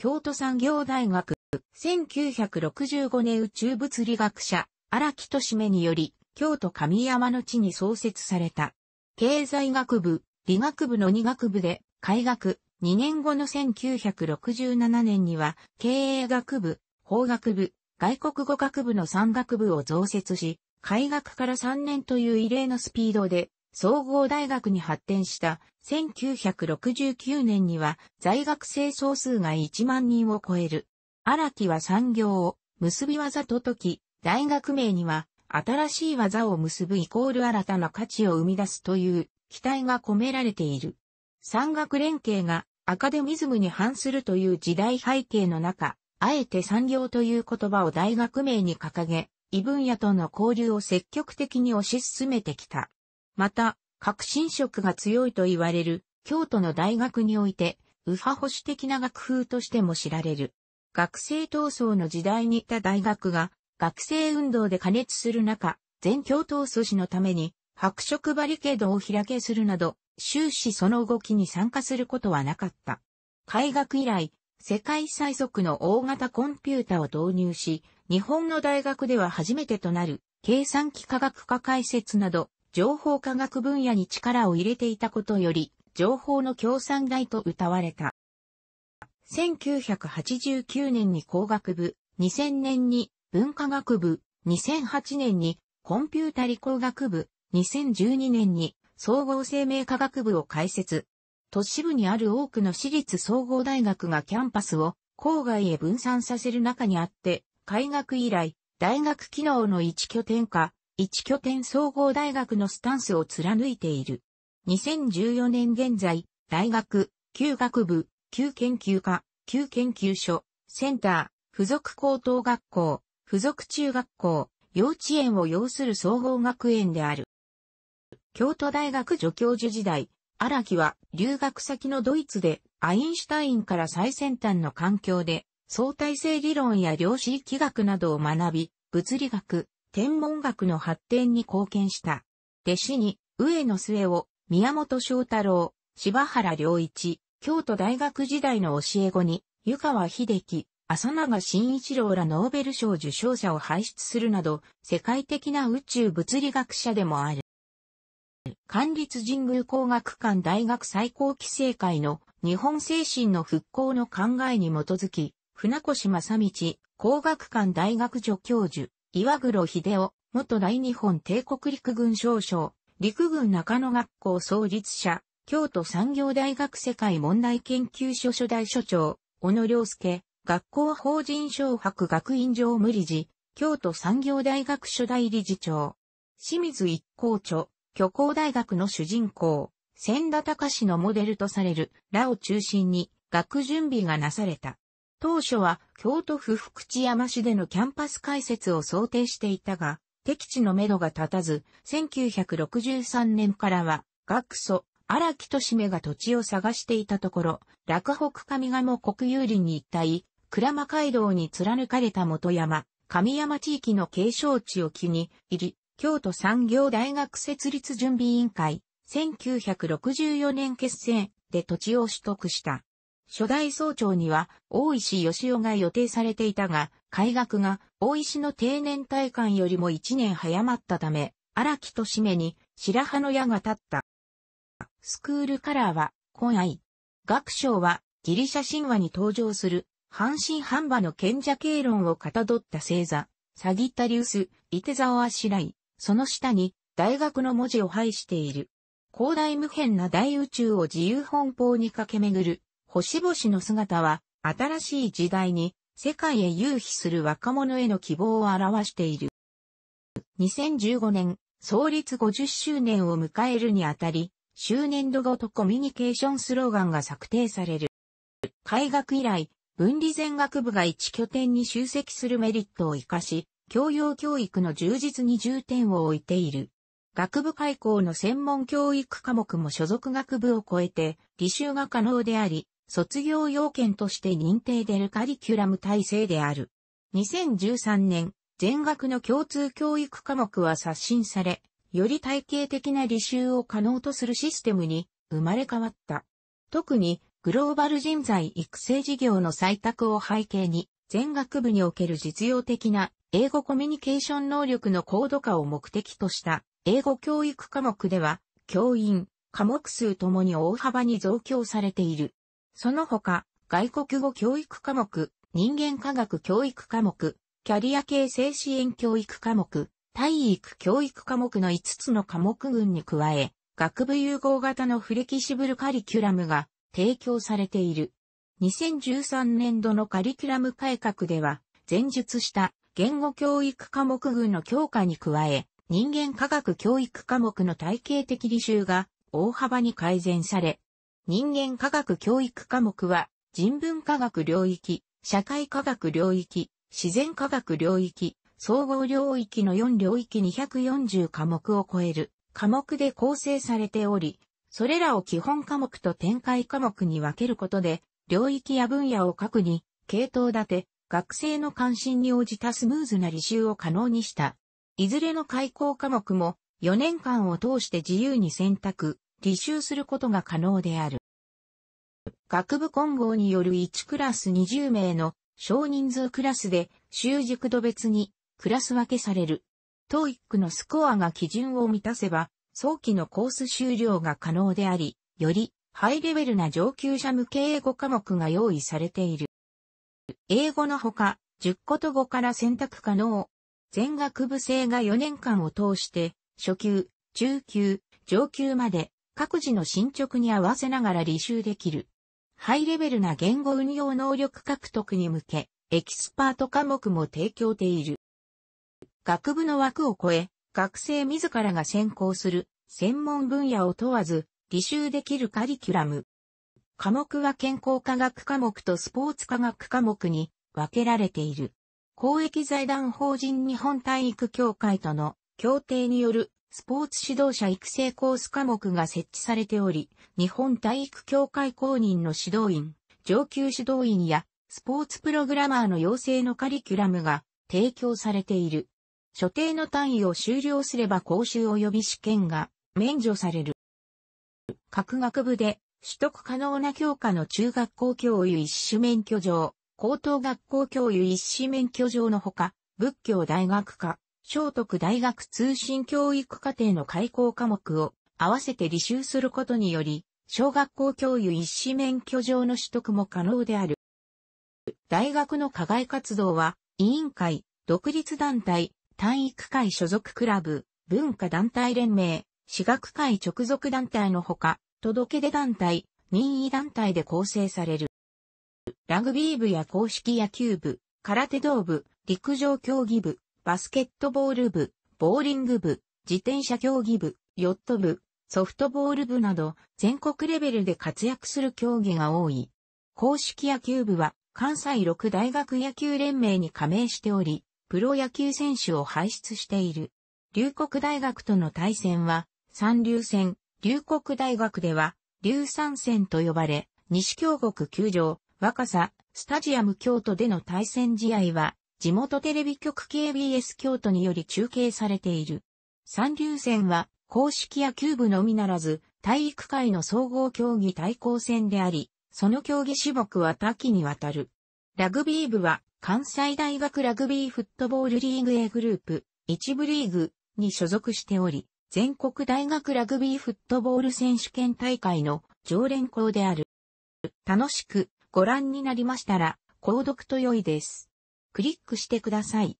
京都産業大学、1965年宇宙物理学者、荒木としめにより、京都神山の地に創設された。経済学部、理学部の2学部で、開学、2年後の1967年には、経営学部、法学部、外国語学部の3学部を増設し、開学から3年という異例のスピードで、総合大学に発展した1969年には在学生総数が1万人を超える。荒木は産業を結び技と解き、大学名には新しい技を結ぶイコール新たな価値を生み出すという期待が込められている。産学連携がアカデミズムに反するという時代背景の中、あえて産業という言葉を大学名に掲げ、異分野との交流を積極的に推し進めてきた。また、革新色が強いと言われる京都の大学において、右派保守的な学風としても知られる。学生闘争の時代にいた大学が、学生運動で加熱する中、全教闘阻止のために、白色バリケードを開けするなど、終始その動きに参加することはなかった。開学以来、世界最速の大型コンピュータを導入し、日本の大学では初めてとなる、計算機科学科解説など、情報科学分野に力を入れていたことより、情報の共産大と謳われた。1989年に工学部、2000年に文化学部、2008年にコンピュータ理工学部、2012年に総合生命科学部を開設。都市部にある多くの私立総合大学がキャンパスを郊外へ分散させる中にあって、開学以来、大学機能の一拠点化、1拠点総合大学のスタンスを貫いている。2014年現在、大学、旧学部、旧研究科、旧研究所、センター、付属高等学校、附属中学校、幼稚園を要する総合学園である。京都大学助教授時代、荒木は留学先のドイツでアインシュタインから最先端の環境で相対性理論や量子力学などを学び、物理学、天文学の発展に貢献した。弟子に、上野末を、宮本翔太郎、柴原良一、京都大学時代の教え子に、湯川秀樹、浅永慎一郎らノーベル賞受賞者を輩出するなど、世界的な宇宙物理学者でもある。管立神宮工学館大学最高規制会の日本精神の復興の考えに基づき、船越正道工学館大学助教授、岩黒秀夫、元大日本帝国陸軍少将、陸軍中野学校創立者、京都産業大学世界問題研究所初代所長、小野良介、学校法人小博学院常務理事、京都産業大学初代理事長、清水一校著、虚構大学の主人公、千田隆のモデルとされる、らを中心に、学準備がなされた。当初は京都府福知山市でのキャンパス開設を想定していたが、敵地のめどが立たず、1963年からは、学祖、荒木としめが土地を探していたところ、落北上賀茂国有林に一体、倉間街道に貫かれた元山、上山地域の継承地を機に入り、京都産業大学設立準備委員会、1964年結成で土地を取得した。初代総長には大石義夫が予定されていたが、改革が大石の定年退官よりも1年早まったため、荒木と締めに白羽の矢が立った。スクールカラーは、今愛。学章は、ギリシャ神話に登場する、半信半馬の賢者経論をかたどった星座、サギタリウス、イテザオアシライ、その下に、大学の文字を配している。広大無辺な大宇宙を自由奔放に駆け巡る、星々の姿は、新しい時代に、世界へ遊飛する若者への希望を表している。2015年、創立50周年を迎えるにあたり、周年度ごとコミュニケーションスローガンが策定される。開学以来、分離前学部が一拠点に集積するメリットを活かし、教養教育の充実に重点を置いている。学部開校の専門教育科目も所属学部を超えて、履修が可能であり、卒業要件として認定でるカリキュラム体制である。2013年、全学の共通教育科目は刷新され、より体系的な履修を可能とするシステムに生まれ変わった。特に、グローバル人材育成事業の採択を背景に、全学部における実用的な英語コミュニケーション能力の高度化を目的とした英語教育科目では、教員、科目数ともに大幅に増強されている。その他、外国語教育科目、人間科学教育科目、キャリア形成支援教育科目、体育教育科目の5つの科目群に加え、学部融合型のフレキシブルカリキュラムが提供されている。2013年度のカリキュラム改革では、前述した言語教育科目群の強化に加え、人間科学教育科目の体系的履修が大幅に改善され、人間科学教育科目は、人文科学領域、社会科学領域、自然科学領域、総合領域の4領域240科目を超える科目で構成されており、それらを基本科目と展開科目に分けることで、領域や分野を各に、系統立て、学生の関心に応じたスムーズな履修を可能にした。いずれの開講科目も4年間を通して自由に選択、履修することが可能である。学部混合による1クラス20名の少人数クラスで習熟度別にクラス分けされる。トイックのスコアが基準を満たせば早期のコース終了が可能であり、よりハイレベルな上級者向け英語科目が用意されている。英語のほか、10個と5から選択可能。全学部制が4年間を通して、初級、中級、上級まで各自の進捗に合わせながら履修できる。ハイレベルな言語運用能力獲得に向け、エキスパート科目も提供ている。学部の枠を超え、学生自らが専攻する専門分野を問わず、履修できるカリキュラム。科目は健康科学科目とスポーツ科学科目に分けられている。公益財団法人日本体育協会との協定によるスポーツ指導者育成コース科目が設置されており、日本体育協会公認の指導員、上級指導員やスポーツプログラマーの養成のカリキュラムが提供されている。所定の単位を修了すれば講習及び試験が免除される。各学部で取得可能な教科の中学校教諭一種免許状、高等学校教諭一種免許状のほか、仏教大学科、聖徳大学通信教育課程の開校科目を合わせて履修することにより、小学校教諭一試免許状の取得も可能である。大学の課外活動は、委員会、独立団体、体育会所属クラブ、文化団体連盟、私学会直属団体のほか、届け出団体、任意団体で構成される。ラグビー部や公式野球部、空手道部、陸上競技部、バスケットボール部、ボーリング部、自転車競技部、ヨット部、ソフトボール部など全国レベルで活躍する競技が多い。公式野球部は関西六大学野球連盟に加盟しており、プロ野球選手を輩出している。龍谷大学との対戦は、三流戦、龍谷大学では、龍三戦と呼ばれ、西京国球場、若狭、スタジアム京都での対戦試合は、地元テレビ局 KBS 京都により中継されている。三流戦は、公式野球部のみならず、体育会の総合競技対抗戦であり、その競技種目は多岐にわたる。ラグビー部は、関西大学ラグビーフットボールリーグ A グループ、一部リーグに所属しており、全国大学ラグビーフットボール選手権大会の常連校である。楽しくご覧になりましたら、購読と良いです。クリックしてください。